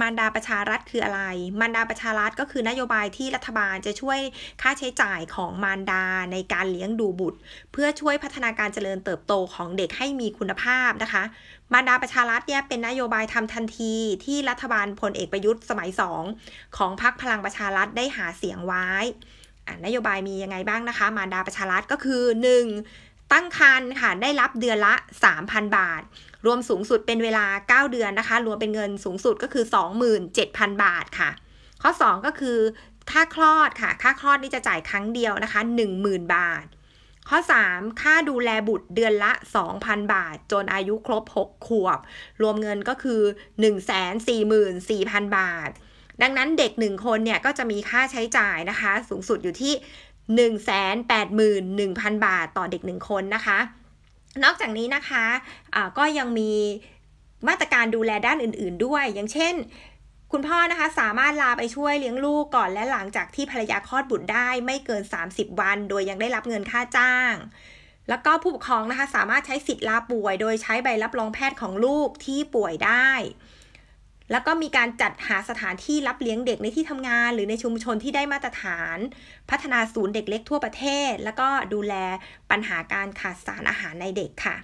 มารดาประชารัฐคืออะไร มารดาประชารัฐก็คือนโยบายที่รัฐบาลจะช่วยค่าใช้จ่ายของมารดาในการเลี้ยงดูบุตร เพื่อช่วยพัฒนาการเจริญเติบโตของเด็กให้มีคุณภาพนะคะ มารดาประชารัฐเนี่ยเป็นนโยบายทำทันทีที่รัฐบาลพลเอกประยุทธ์สมัย 2ของพรรคพลังประชารัฐได้หาเสียงไว้นโยบายมียังไงบ้างนะคะ มารดาประชารัฐก็คือ 1. ตั้งครรภ์ค่ะได้รับเดือนละ 3,000 บาทรวมสูงสุดเป็นเวลา 9 เดือนนะคะ รวมเป็นเงินสูงสุดก็คือ 27,000 บาทค่ะ ข้อ 2 ก็คือค่าคลอดค่ะ ค่าคลอดนี่จะจ่ายครั้งเดียวนะคะ 10,000 บาท ข้อ 3 ค่าดูแลบุตรเดือนละ 2,000 บาท จนอายุครบ 6 ขวบ รวมเงินก็คือ 144,000 บาท ดังนั้นเด็ก 1 คนเนี่ยก็จะมีค่าใช้จ่ายนะคะ สูงสุดอยู่ที่181,000 บาท ต่อเด็ก 1 คนนะคะนอกจากนี้นะคะะก็ยังมีมาตรการดูแลด้านอื่นๆด้วย อย่างเช่น คุณพ่อนะคะ สามารถลาไปช่วยเลี้ยงลูกก่อนและหลังจากที่ภรรยาคลอดบุตรได้ไม่เกิน 30 วัน โดยยังได้รับเงินค่าจ้าง แล้วก็ผู้ปกครองนะคะ สามารถใช้สิทธิ์ลาป่วย โดยใช้ใบรับรองแพทย์ของลูกที่ป่วยได้แล้วก็มีการจัดหาสถานที่รับเลี้ยงเด็กในที่ทำงาน หรือในชุมชนที่ได้มาตรฐานพัฒนาศูนย์เด็กเล็กทั่วประเทศ แล้วก็ดูแลปัญหาการขาดสารอาหารในเด็กค่ะ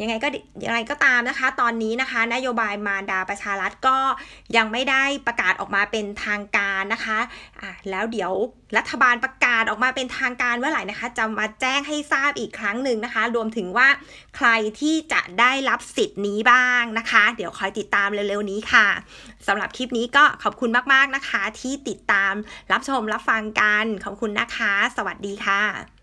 ยังไงก็ยังไงก็ตามนะคะ ตอนนี้นะคะ นโยบายมาดาประชารัฐก็ยังไม่ได้ประกาศออกมาเป็นทางการนะคะอ่ะแล้วเดี๋ยวรัฐบาลประกาศออกมาเป็นทางการเมื่อไหร่นะคะจะมาแจ้งให้ทราบอีกครั้งหนึ่งนะคะ รวมถึงว่าใครที่จะได้รับสิทธิ์นี้บ้างนะคะ เดี๋ยวคอยติดตามเร็วๆนี้ค่ะสำหรับคลิปนี้ก็ขอบคุณมาก ๆนะคะที่ติดตามรับชมรับฟังกันขอบคุณนะคะ สวัสดีค่ะ